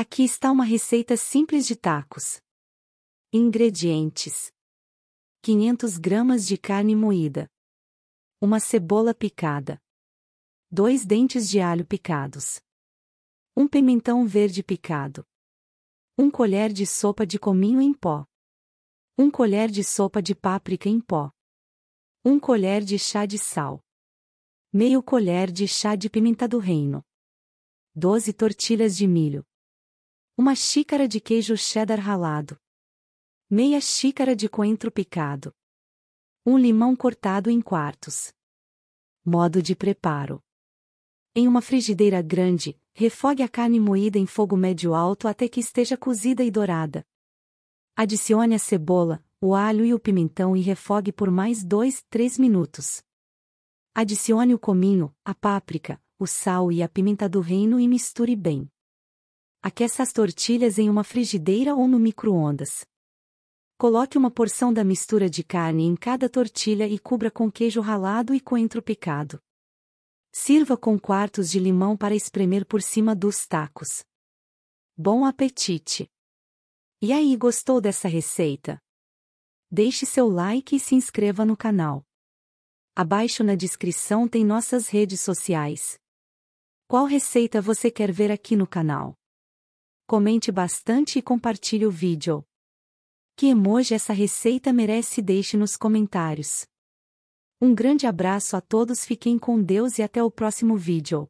Aqui está uma receita simples de tacos. Ingredientes: 500 gramas de carne moída, uma cebola picada, dois dentes de alho picados, um pimentão verde picado, um colher de sopa de cominho em pó, um colher de sopa de páprica em pó, um colher de chá de sal, meio colher de chá de pimenta do reino, 12 tortilhas de milho. Uma xícara de queijo cheddar ralado. Meia xícara de coentro picado. Um limão cortado em quartos. Modo de preparo. Em uma frigideira grande, refogue a carne moída em fogo médio-alto até que esteja cozida e dourada. Adicione a cebola, o alho e o pimentão e refogue por mais 2, 3 minutos. Adicione o cominho, a páprica, o sal e a pimenta do reino e misture bem. Aqueça as tortilhas em uma frigideira ou no micro-ondas. Coloque uma porção da mistura de carne em cada tortilha e cubra com queijo ralado e coentro picado. Sirva com quartos de limão para espremer por cima dos tacos. Bom apetite! E aí, gostou dessa receita? Deixe seu like e se inscreva no canal. Abaixo na descrição tem nossas redes sociais. Qual receita você quer ver aqui no canal? comente bastante e compartilhe o vídeo. Que emoji essa receita merece deixe nos comentários. Um grande abraço a todos, fiquem com Deus e até o próximo vídeo.